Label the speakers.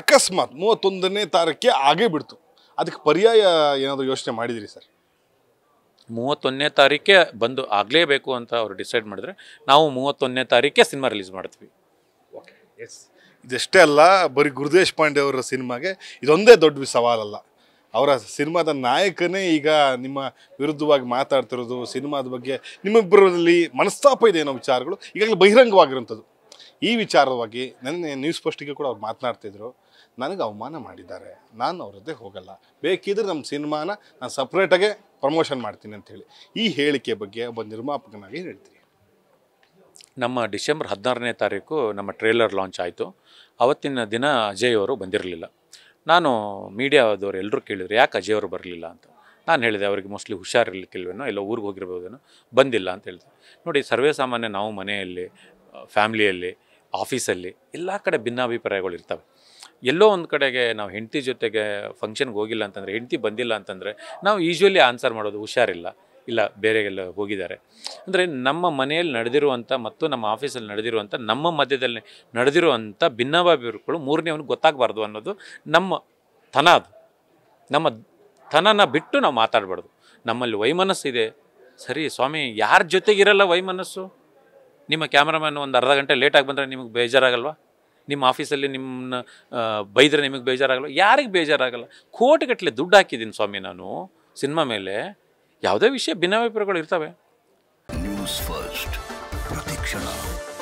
Speaker 1: ಅಕಸ್ಮಾತ್ ಮೂವತ್ತೊಂದನೇ ತಾರೀಕೆ ಆಗೇ ಬಿಡ್ತು ಅದಕ್ಕೆ ಪರ್ಯಾಯ ಏನಾದರೂ ಯೋಚನೆ ಮಾಡಿದಿರಿ ಸರ್
Speaker 2: ಮೂವತ್ತೊಂದನೇ ತಾರೀಕೆ ಬಂದು ಆಗಲೇಬೇಕು ಅಂತ ಅವರು ಡಿಸೈಡ್ ಮಾಡಿದ್ರೆ ನಾವು ಮೂವತ್ತೊಂದನೇ ತಾರೀಕೆ ಸಿನಿಮಾ ರಿಲೀಸ್ ಮಾಡ್ತೀವಿ ಓಕೆ ಎಸ್ ಇದಷ್ಟೇ
Speaker 1: ಅಲ್ಲ ಬರೀ ಗುರುದೇಶ್ ಪಾಂಡೆ ಅವರ ಸಿನಿಮಾಗೆ ಇದೊಂದೇ ದೊಡ್ಡ ಸವಾಲಲ್ಲ ಅವರ ಸಿನಿಮಾದ ನಾಯಕನೇ ಈಗ ನಿಮ್ಮ ವಿರುದ್ಧವಾಗಿ ಮಾತಾಡ್ತಿರೋದು ಸಿನಿಮಾದ ಬಗ್ಗೆ ನಿಮ್ಮಿಬ್ಬರಲ್ಲಿ ಮನಸ್ತಾಪ ಇದೆ ಏನೋ ವಿಚಾರಗಳು ಈಗಾಗಲೇ ಬಹಿರಂಗವಾಗಿರೋಂಥದ್ದು ಈ ವಿಚಾರವಾಗಿ ನನ್ನ ನ್ಯೂಸ್ ಪೋಸ್ಟಿಗೆ ಕೂಡ ಅವ್ರು ಮಾತನಾಡ್ತಿದ್ರು ನನಗೆ ಅವಮಾನ ಮಾಡಿದ್ದಾರೆ ನಾನು ಅವರದ್ದೇ ಹೋಗಲ್ಲ ಬೇಕಿದ್ರೆ ನಮ್ಮ ಸಿನಿಮಾನ ನಾನು ಸಪ್ರೇಟಾಗೆ ಪ್ರಮೋಷನ್ ಮಾಡ್ತೀನಿ ಅಂತ ಹೇಳಿ ಈ ಹೇಳಿಕೆ ಬಗ್ಗೆ ಒಬ್ಬ ನಿರ್ಮಾಪಕನಾಗಿ ಹೇಳ್ತೀನಿ
Speaker 2: ನಮ್ಮ ಡಿಸೆಂಬರ್ ಹದಿನಾರನೇ ತಾರೀಕು ನಮ್ಮ ಟ್ರೇಲರ್ ಲಾಂಚ್ ಆಯಿತು ಅವತ್ತಿನ ದಿನ ಅಜಯ್ ಅವರು ಬಂದಿರಲಿಲ್ಲ ನಾನು ಮೀಡಿಯಾದವರು ಎಲ್ಲರೂ ಕೇಳಿದ್ರು ಯಾಕೆ ಅಜಯ್ ಅವರು ಬರಲಿಲ್ಲ ಅಂತ ನಾನು ಹೇಳಿದೆ ಅವರಿಗೆ ಮೋಸ್ಟ್ಲಿ ಹುಷಾರಿರ್ಲಿಕ್ಕಿಲ್ವೇನೋ ಇಲ್ಲ ಊರಿಗೆ ಹೋಗಿರ್ಬೋದೇನೋ ಬಂದಿಲ್ಲ ಅಂತ ಹೇಳಿದೆ ನೋಡಿ ಸರ್ವೇ ಸಾಮಾನ್ಯ ನಾವು ಮನೆಯಲ್ಲಿ ಫ್ಯಾಮ್ಲಿಯಲ್ಲಿ ಆಫೀಸಲ್ಲಿ ಎಲ್ಲ ಕಡೆ ಭಿನ್ನಾಭಿಪ್ರಾಯಗಳು ಇರ್ತವೆ ಎಲ್ಲೋ ಒಂದು ಕಡೆಗೆ ನಾವು ಹೆಂಡತಿ ಜೊತೆಗೆ ಫಂಕ್ಷನ್ಗೆ ಹೋಗಿಲ್ಲ ಅಂತಂದರೆ ಹೆಂಡತಿ ಬಂದಿಲ್ಲ ಅಂತಂದರೆ ನಾವು ಯೂಶ್ವಲಿ ಆನ್ಸರ್ ಮಾಡೋದು ಹುಷಾರಿಲ್ಲ ಇಲ್ಲ ಬೇರೆಗೆಲ್ಲ ಹೋಗಿದ್ದಾರೆ ಅಂದರೆ ನಮ್ಮ ಮನೆಯಲ್ಲಿ ನಡೆದಿರುವಂಥ ಮತ್ತು ನಮ್ಮ ಆಫೀಸಲ್ಲಿ ನಡೆದಿರುವಂಥ ನಮ್ಮ ಮಧ್ಯದಲ್ಲಿ ನಡೆದಿರುವಂಥ ಭಿನ್ನಾಭಿಪ್ರಾಯಗಳು ಅವನಿಗೆ ಗೊತ್ತಾಗಬಾರ್ದು ಅನ್ನೋದು ನಮ್ಮ ತನ ಅದು ನಮ್ಮ ತನನ ಬಿಟ್ಟು ನಾವು ಮಾತಾಡಬಾರ್ದು ನಮ್ಮಲ್ಲಿ ವೈಮನಸ್ಸಿದೆ ಸರಿ ಸ್ವಾಮಿ ಯಾರ ಜೊತೆಗಿರಲ್ಲ ವೈಮನಸ್ಸು ನಿಮ್ಮ ಕ್ಯಾಮ್ರಾಮನ್ ಒಂದು ಅರ್ಧ ಗಂಟೆ ಲೇಟಾಗಿ ಬಂದರೆ ನಿಮಗೆ ಬೇಜಾರಾಗಲ್ವಾ ನಿಮ್ಮ ಆಫೀಸಲ್ಲಿ ನಿಮ್ಮನ್ನ ಬೈದರೆ ನಿಮಗೆ ಬೇಜಾರಾಗಲ್ಲ ಯಾರಿಗೆ ಬೇಜಾರಾಗಲ್ಲ ಕೋಟಿಗಟ್ಟಲೆ ದುಡ್ಡು ಹಾಕಿದ್ದೀನಿ ಸ್ವಾಮಿ ನಾನು ಸಿನಿಮಾ ಮೇಲೆ ಯಾವುದೇ ವಿಷಯ ಭಿನ್ನಾಭಿಪ್ರಾಯಗಳು ಇರ್ತವೆ ನ್ಯೂಸ್ ಫಸ್ಟ್ ಪ್ರತಿಕ್ಷಣ